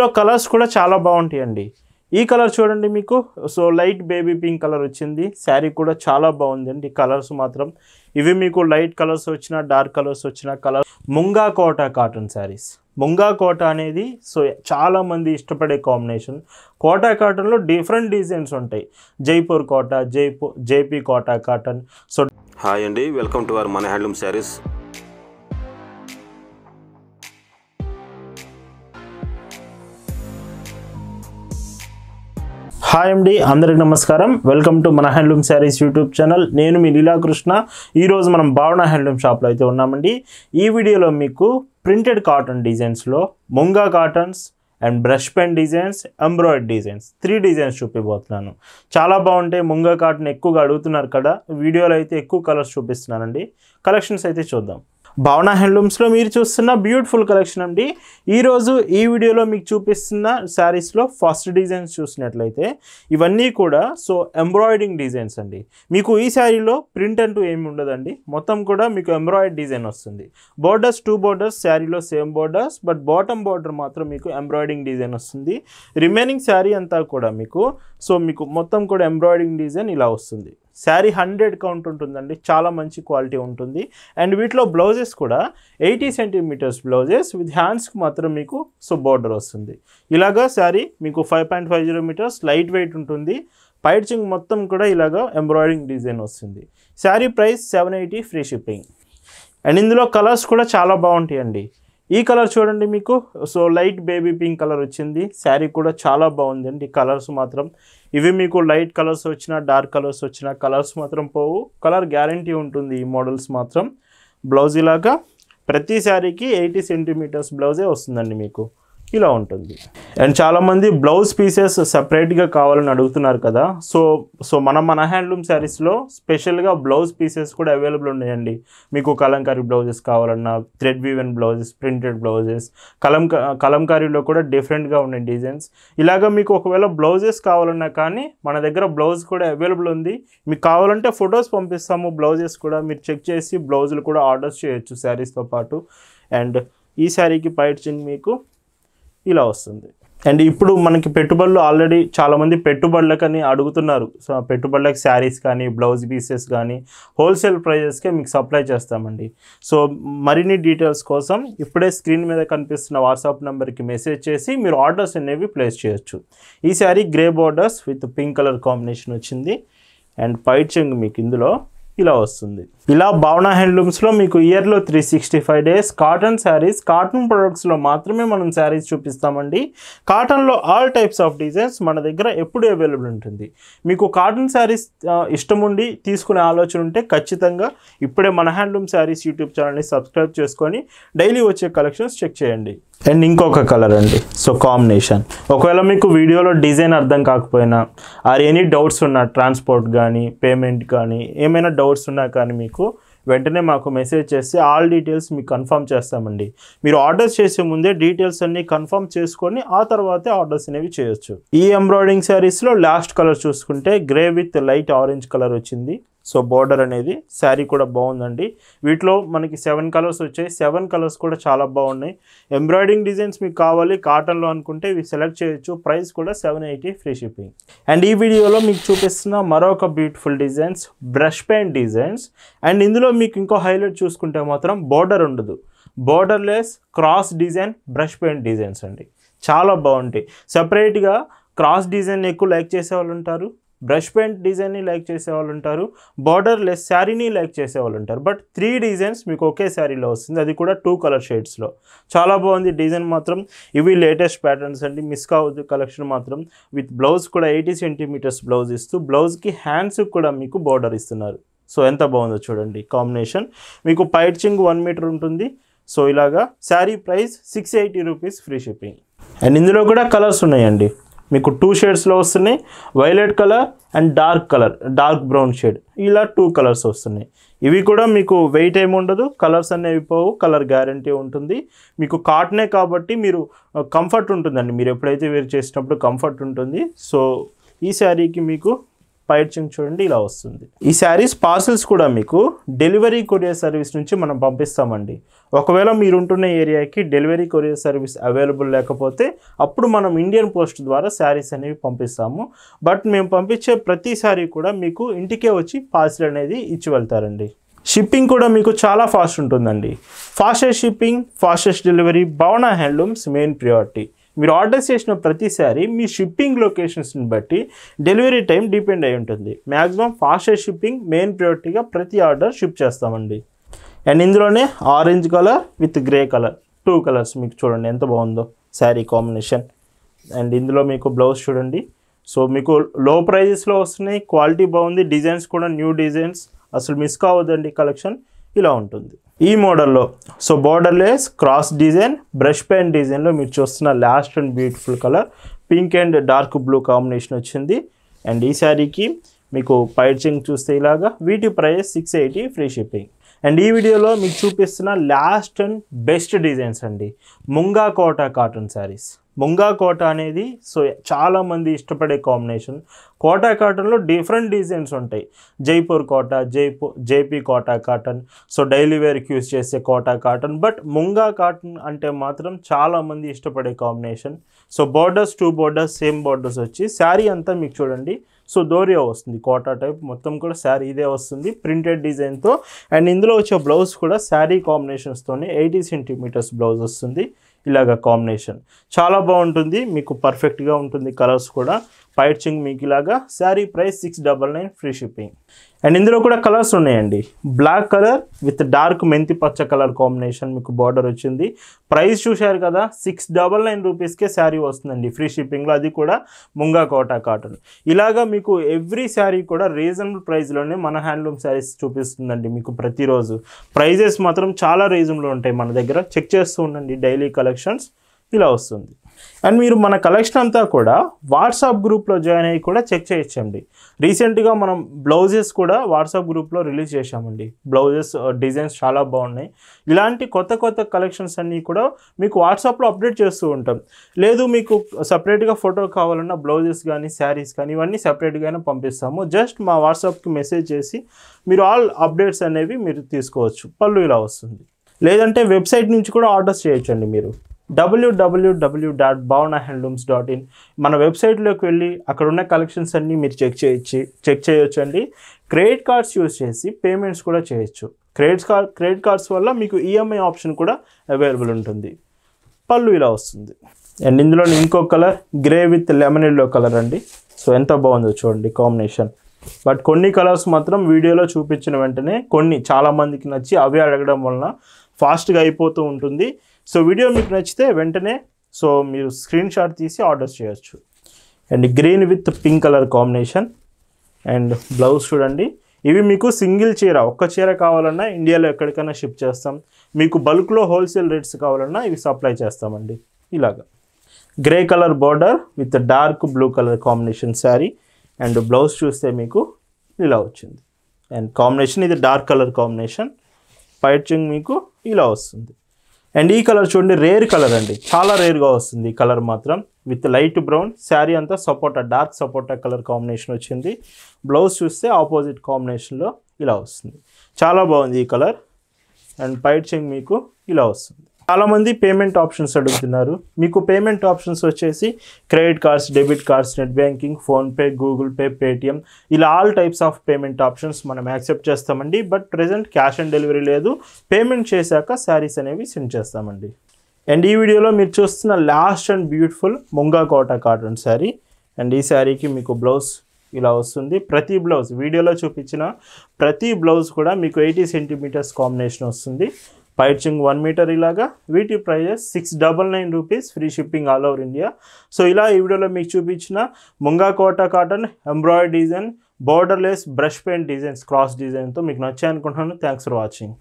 ఇందులో కలర్స్ కూడా చాలా బాగుంటాయండి ఈ కలర్ చూడండి మీకు so light baby pink colour వచ్చింది శారీ కూడా చాలా బాగుందండి కలర్స్ మాత్రం ఇవి మీకు లైట్ కలర్స్ వచ్చిన డార్క్ కలర్స్ వచ్చిన కలర్ ముంగా కోట కాటన్ శారీస్ ముంగా కోట అనేది సో చాలామంది ఇష్టపడే కాంబినేషన్ కోటా కాటన్లో డిఫరెంట్ డిజైన్స్ ఉంటాయి Jaipur Kota Jaipur JP Kota cotton so hi అండి వెల్కమ్ టు అవర్ మన హ్యాండ్లూమ్ శారీస్ హాయ్ అండి అందరికి నమస్కారం వెల్కమ్ టు మన హ్యాండ్లూమ్ శారీస్ యూట్యూబ్ ఛానల్ నేను మీ లీలాకృష్ణ ఈరోజు మనం భావన హ్యాండ్లూమ్ షాప్లో అయితే ఉన్నామండి ఈ వీడియోలో మీకు ప్రింటెడ్ కాటన్ డిజైన్స్లో ముంగా cottons and brush pen designs embroidered designs three designs చూపిపోతున్నాను చాలా బాగుంటాయి ముంగా కాటన్ ఎక్కువగా అడుగుతున్నారు కదా వీడియోలో అయితే ఎక్కువ కలర్స్ చూపిస్తున్నానండి కలెక్షన్స్ అయితే చూద్దాం భావన హ్యాండ్లూమ్స్లో మీరు చూస్తున్న బ్యూటిఫుల్ కలెక్షన్ అండి ఈరోజు ఈ వీడియోలో మీకు చూపిస్తున్న శారీస్లో ఫస్ట్ డిజైన్స్ చూసినట్లయితే ఇవన్నీ కూడా సో ఎంబ్రాయిడింగ్ డిజైన్స్ అండి మీకు ఈ శారీలో ప్రింట్ అంటూ ఏమి ఉండదండి మొత్తం కూడా మీకు ఎంబ్రాయిడ్ డిజైన్ వస్తుంది బోర్డర్స్ టూ బోర్డర్స్ శారీలో same borders but bottom border మాత్రం మీకు ఎంబ్రాయిడింగ్ డిజైన్ వస్తుంది రిమైనింగ్ శారీ అంతా కూడా మీకు సో మీకు మొత్తం కూడా ఎంబ్రాయిడింగ్ డిజైన్ ఇలా వస్తుంది శారీ హండ్రెడ్ కౌంట్ ఉంటుందండి చాలా మంచి క్వాలిటీ ఉంటుంది అండ్ వీటిలో బ్లౌజెస్ కూడా ఎయిటీ సెంటీమీటర్స్ బ్లౌజెస్ విత్ హ్యాండ్స్కి మాత్రం మీకు సో బార్డర్ వస్తుంది ఇలాగా శారీ మీకు five point five zero metres light weight ఉంటుంది పైడ్చింగ్ మొత్తం కూడా ఇలాగ ఎంబ్రాయిడింగ్ డిజైన్ వస్తుంది sari price seven eighty free shipping and ఇందులో కలర్స్ కూడా చాలా బాగుంటాయండి ఈ కలర్ చూడండి మీకు so light baby pink colour వచ్చింది శారీ కూడా చాలా బాగుందండి కలర్స్ మాత్రం ఇవి మీకు లైట్ కలర్స్ వచ్చినా డార్క్ కలర్స్ వచ్చినా కలర్స్ మాత్రం పోవు కలర్ గ్యారంటీ ఉంటుంది ఈ మోడల్స్ మాత్రం బ్లౌజ్ ఇలాగా ప్రతి శారీకి ఎయిటీ సెంటీమీటర్స్ బ్లౌజే వస్తుందండి మీకు ఇలా ఉంటుంది అండ్ చాలామంది బ్లౌజ్ పీసెస్ సపరేట్గా కావాలని అడుగుతున్నారు కదా సో సో మనం మన హ్యాండ్లూమ్ శారీస్లో స్పెషల్గా బ్లౌజ్ పీసెస్ కూడా అవైలబుల్ ఉన్నాయండి మీకు కలంకారీ బ్లౌజెస్ కావాలన్నా thread woven blouses printed blouses కలం కలంకారీలో కూడా డిఫరెంట్గా ఉన్నాయి డిజైన్స్ ఇలాగ మీకు ఒకవేళ బ్లౌజెస్ కావాలన్నా కానీ మన దగ్గర బ్లౌజ్ కూడా అవైలబుల్ ఉంది మీకు కావాలంటే ఫొటోస్ పంపిస్తాము బ్లౌజెస్ కూడా మీరు చెక్ చేసి బ్లౌజులు కూడా ఆర్డర్స్ చేయొచ్చు శారీస్తో పాటు అండ్ ఈ శారీకి పైట్ చిన్ మీకు ఇలా వస్తుంది అండ్ ఇప్పుడు మనకి పెట్టుబడులు ఆల్రెడీ చాలామంది పెట్టుబడులకని అడుగుతున్నారు సో పెట్టుబడులకు శారీస్ కానీ బ్లౌజ్ పీసెస్ కానీ హోల్సేల్ ప్రైజెస్కే మీకు సప్లై చేస్తామండి సో మరిన్ని డీటెయిల్స్ కోసం ఇప్పుడే స్క్రీన్ మీద కనిపిస్తున్న వాట్సాప్ నెంబర్కి మెసేజ్ చేసి మీరు ఆర్డర్స్ అనేవి ప్లేస్ చేయొచ్చు ఈ sari grey borders with pink colour combination వచ్చింది అండ్ పైట్ మీకు ఇందులో ఇలా వస్తుంది ఇలా భావన హ్యాండ్లూమ్స్లో మీకు ఇయర్లో three sixty five days cotton saris cotton ప్రొడక్ట్స్లో మాత్రమే మనం శారీస్ చూపిస్తామండి కాటన్లో ఆల్ టైప్స్ ఆఫ్ డిజైన్స్ మన దగ్గర ఎప్పుడు అవైలబుల్ ఉంటుంది మీకు కాటన్ శారీస్ ఇష్టం ఉండి తీసుకునే ఆలోచన ఉంటే ఖచ్చితంగా ఇప్పుడే మన హ్యాండ్లూమ్ శారీస్ యూట్యూబ్ ఛానల్ని సబ్స్క్రైబ్ చేసుకొని డైలీ వచ్చే కలెక్షన్స్ చెక్ చేయండి అండ్ ఇంకొక కలర్ అండి సో కాంబినేషన్ ఒకవేళ మీకు వీడియోలో డిజైన్ అర్థం కాకపోయినా ఆర్ ఎనీ డౌట్స్ ఉన్నా ట్రాన్స్పోర్ట్ కానీ పేమెంట్ కానీ ఏమైనా డౌట్స్ ఉన్నా కానీ మీకు మాకు వెంటనే మాకు మెసేజ్ చేస్తే ఆల్ డీటెయిల్స్ మీకు కన్ఫర్మ్ చేస్తామండి మీరు ఆర్డర్స్ చేసే ముందే డీటెయిల్స్ అన్నీ కన్ఫర్మ్ చేసుకొని ఆ తర్వాతే ఆర్డర్స్ అనేవి చేయొచ్చు ఈ ఎంబ్రాయిడింగ్ శారీస్లో లాస్ట్ కలర్ చూసుకుంటే grey with light orange colour వచ్చింది సో బార్డర్ అనేది శారీ కూడా బాగుందండి వీటిలో మనకి సెవెన్ కలర్స్ వచ్చాయి సెవెన్ కలర్స్ కూడా చాలా బాగున్నాయి ఎంబ్రాయిడింగ్ డిజైన్స్ మీకు కావాలి కాటన్లో అనుకుంటే ఇవి సెలెక్ట్ చేయొచ్చు ప్రైస్ కూడా seven eighty free shipping and ఈ వీడియోలో మీకు చూపిస్తున్న మరొక beautiful designs brush paint designs and ఇందులో మీకు ఇంకో హైలైట్ చూసుకుంటే మాత్రం బార్డర్ ఉండదు borderless cross design brush paint designs అండి చాలా బాగుంటాయి సపరేట్గా క్రాస్ డిజైన్ ఎక్కువ లైక్ చేసే వాళ్ళు ఉంటారు బ్రష్ పెయింట్ డిజైన్ని లైక్ చేసే వాళ్ళు ఉంటారు బార్డర్ లెస్ శారీని లైక్ చేసే వాళ్ళు ఉంటారు బట్ త్రీ డిజైన్స్ మీకు ఒకే శారీలో వస్తుంది అది కూడా టూ కలర్ షేడ్స్లో చాలా బాగుంది డిజైన్ మాత్రం ఇవి లేటెస్ట్ ప్యాటర్న్స్ అండి మిస్ కావద్దు కలెక్షన్ మాత్రం విత్ బ్లౌజ్ కూడా ఎయిటీ సెంటీమీటర్స్ బ్లౌజ్ ఇస్తూ బ్లౌజ్కి హ్యాండ్స్కి కూడా మీకు బార్డర్ ఇస్తున్నారు సో ఎంత బాగుందో చూడండి కాంబినేషన్ మీకు పైడ్చింగ్ వన్ మీటర్ ఉంటుంది సో ఇలాగా sari price six eighty rupees free shipping and ఇందులో కూడా కలర్స్ ఉన్నాయండి మీకు టూ షేడ్స్లో వస్తున్నాయి violet colour and dark colour dark brown shade ఇలా టూ కలర్స్ వస్తున్నాయి ఇవి కూడా మీకు వెయిట్ ఏమి ఉండదు కలర్స్ అనేవి పోవు కలర్ గ్యారంటీ ఉంటుంది మీకు కాటనే కాబట్టి మీరు కంఫర్ట్ uh, ఉంటుందండి మీరు ఎప్పుడైతే వేరు చేసినప్పుడు కంఫర్ట్ ఉంటుంది సో ఈ శారీకి మీకు పైర్చింగ్ చూడండి ఇలా వస్తుంది ఈ శారీస్ పార్సల్స్ కూడా మీకు డెలివరీ కొరియర్ సర్వీస్ నుంచి మనం పంపిస్తామండి ఒకవేళ మీరు ఉంటున్న ఏరియాకి డెలివరీ కొరియర్ సర్వీస్ అవైలబుల్ లేకపోతే అప్పుడు మనం ఇండియన్ పోస్ట్ ద్వారా శారీస్ అనేవి పంపిస్తాము బట్ మేము పంపించే ప్రతి శారీ కూడా మీకు ఇంటికే వచ్చి పార్సిల్ అనేది ఇచ్చి వెళ్తారండి షిప్పింగ్ కూడా మీకు చాలా ఫాస్ట్ ఉంటుందండి fastest shipping fastest delivery Bhavana handlooms main priority మీరు ఆర్డర్ చేసిన ప్రతిసారి మీ షిప్పింగ్ లొకేషన్స్ని బట్టి డెలివరీ టైం డిపెండ్ అయి ఉంటుంది మ్యాక్సిమం ఫాస్టర్ షిప్పింగ్ మెయిన్ ప్రియారిటీగా ప్రతి ఆర్డర్ షిప్ చేస్తామండి అండ్ ఇందులోనే orange colour with grey colour two colours మీకు చూడండి ఎంత బాగుందో శారీ కాంబినేషన్ అండ్ ఇందులో మీకు బ్లౌజ్ చూడండి సో మీకు లో ప్రైజెస్లో వస్తున్నాయి క్వాలిటీ బాగుంది డిజైన్స్ కూడా న్యూ డిజైన్స్ అసలు మిస్ కావద్దండి కలెక్షన్ ఇలా ఉంటుంది ఈ మోడల్లో so borderless cross design brush paint డిజైన్లో మీరు చూస్తున్న last and beautiful colour pink and dark blue combination వచ్చింది అండ్ ఈ శారీకి మీకు పైచింగ్ చూస్తే ఇలాగా వీటి price six eighty free shipping and ఈ వీడియోలో మీకు చూపిస్తున్న లాస్ట్ అండ్ బెస్ట్ డిజైన్స్ అండి ముంగా కోటా కాటన్ శారీస్ ముంగా కోట అనేది సో చాలామంది ఇష్టపడే కాంబినేషన్ కోటా కాటన్లో డిఫరెంట్ డిజైన్స్ ఉంటాయి Jaipur Kota Jaipur JP Kota cotton so daily వేర్కి యూజ్ చేసే Kota cotton but Munga cotton అంటే మాత్రం చాలామంది ఇష్టపడే combination so borders two borders same borders వచ్చి శారీ అంతా మీకు చూడండి సో దోరియా వస్తుంది కోటా టైప్ మొత్తం కూడా శారీ ఇదే వస్తుంది ప్రింటెడ్ డిజైన్తో అండ్ ఇందులో వచ్చే బ్లౌజ్ కూడా శారీ కాంబినేషన్స్తోనే ఎయిటీ సెంటీమీటర్స్ బ్లౌజ్ వస్తుంది ఇలాగ కాంబినేషన్ చాలా బాగుంటుంది మీకు పర్ఫెక్ట్గా ఉంటుంది కలర్స్ కూడా పైట్ చింగ్ మీకు ఇలాగా sari price six double nine free shipping and ఇందులో కూడా కలర్స్ ఉన్నాయండి బ్లాక్ కలర్ విత్ డార్క్ మెంతి పచ్చ కలర్ కాంబినేషన్ మీకు బార్డర్ వచ్చింది ప్రైస్ చూశారు కదా సిక్స్ డబల్ నైన్ రూపీస్కే శారీ వస్తుందండి ఫ్రీ షిప్పింగ్లో అది కూడా ముంగా కోటా కాటన్ ఇలాగా మీకు ఎవ్రీ శారీ కూడా రీజనబుల్ ప్రైస్లోనే మన హ్యాండ్లూమ్ శారీస్ చూపిస్తుందండి మీకు ప్రతిరోజు ప్రైజెస్ మాత్రం చాలా రీజన్లో ఉంటాయి మన దగ్గర చెక్ చేస్తూ ఉండండి డైలీ కలెక్షన్స్ ఇలా వస్తుంది అండ్ మీరు మన కలెక్షన్ అంతా కూడా వాట్సాప్ గ్రూప్లో జాయిన్ అయ్యి కూడా చెక్ చేయొచ్చండి రీసెంట్గా మనం బ్లౌజెస్ కూడా వాట్సాప్ గ్రూప్లో రిలీజ్ చేశామండి బ్లౌజెస్ డిజైన్స్ చాలా బాగున్నాయి ఇలాంటి కొత్త కొత్త కలెక్షన్స్ అన్నీ కూడా మీకు వాట్సాప్లో అప్డేట్ చేస్తూ ఉంటాం లేదు మీకు సపరేట్గా ఫోటో కావాలన్నా బ్లౌజెస్ కానీ శారీస్ కానీ ఇవన్నీ సపరేట్గానే పంపిస్తాము జస్ట్ మా వాట్సాప్కి మెసేజ్ చేసి మీరు ఆల్ అప్డేట్స్ అనేవి మీరు తీసుకోవచ్చు పళ్ళు ఇలా వస్తుంది లేదంటే వెబ్సైట్ నుంచి కూడా ఆర్డర్స్ చేయొచ్చండి మీరు WWW dot Bhavana handlooms dot in మన వెబ్సైట్లోకి వెళ్ళి అక్కడ ఉన్న కలెక్షన్స్ అన్నీ మీరు చెక్ చేయొచ్చు చెక్ చేయొచ్చు అండి క్రెడిట్ కార్డ్స్ యూజ్ చేసి పేమెంట్స్ కూడా చేయొచ్చు క్రెడిట్ కార్డ్ క్రెడిట్ కార్డ్స్ వల్ల మీకు ఈఎంఐ ఆప్షన్ కూడా అవైలబుల్ ఉంటుంది పళ్ళు ఇలా వస్తుంది అండ్ ఇందులో ఇంకో colour grey with lemon yellow colour అండి సో ఎంత బాగుందో చూడండి కాంబినేషన్ బట్ కొన్ని కలర్స్ మాత్రం వీడియోలో చూపించిన వెంటనే కొన్ని చాలామందికి నచ్చి అవి అడగడం వలన ఫాస్ట్గా అయిపోతూ ఉంటుంది సో వీడియో మీకు నచ్చితే వెంటనే సో మీరు స్క్రీన్ షాట్ తీసి ఆర్డర్ చేయొచ్చు and green with pink colour combination and blouse చూడండి ఇవి మీకు సింగిల్ చీర ఒక్క చీర కావాలన్నా ఇండియాలో ఎక్కడికైనా షిప్ చేస్తాం మీకు బల్క్లో హోల్సేల్ రేట్స్ కావాలన్నా ఇవి సప్లై చేస్తామండి ఇలాగా grey colour border with dark blue colour combination sari and blouse చూస్తే మీకు ఇలా వచ్చింది అండ్ కాంబినేషన్ ఇది డార్క్ కలర్ కాంబినేషన్ పైచింగ్ మీకు ఇలా వస్తుంది అండ్ ఈ కలర్ చూడండి రేర్ కలర్ అండి చాలా రేర్గా వస్తుంది ఈ కలర్ మాత్రం విత్ లైట్ బ్రౌన్ శారీ అంతా సపోటా డార్క్ సపోటా కలర్ కాంబినేషన్ వచ్చింది బ్లౌజ్ చూస్తే ఆపోజిట్ కాంబినేషన్లో ఇలా వస్తుంది చాలా బాగుంది ఈ కలర్ అండ్ పైచింగ్ మీకు ఇలా వస్తుంది చాలామంది పేమెంట్ ఆప్షన్స్ అడుగుతున్నారు మీకు పేమెంట్ ఆప్షన్స్ వచ్చేసి credit cards debit cards net banking PhonePe Google Pay Paytm ఇలా all types of payment options మనం యాక్సెప్ట్ చేస్తామండి but present cash on delivery లేదు పేమెంట్ చేశాక శారీస్ అనేవి సెండ్ చేస్తామండి అండ్ ఈ వీడియోలో మీరు చూస్తున్న last and beautiful Munga Kota cotton sari and ఈ శారీకి మీకు బ్లౌజ్ ఇలా వస్తుంది ప్రతి బ్లౌజ్ వీడియోలో చూపించిన ప్రతి బ్లౌజ్ కూడా మీకు ఎయిటీ సెంటీమీటర్స్ కాంబినేషన్ వస్తుంది పైర్చింగ్ వన్ మీటర్ ఇలాగా వీటి prices six double nine rupees free shipping all over India so ఇలా ఈ వీడియోలో మీకు చూపించిన Munga Kota cotton embroidery design borderless brush paint designs cross డిజైన్తో మీకు నచ్చాయి అనుకుంటున్నాను థ్యాంక్స్ ఫర్ వాచింగ్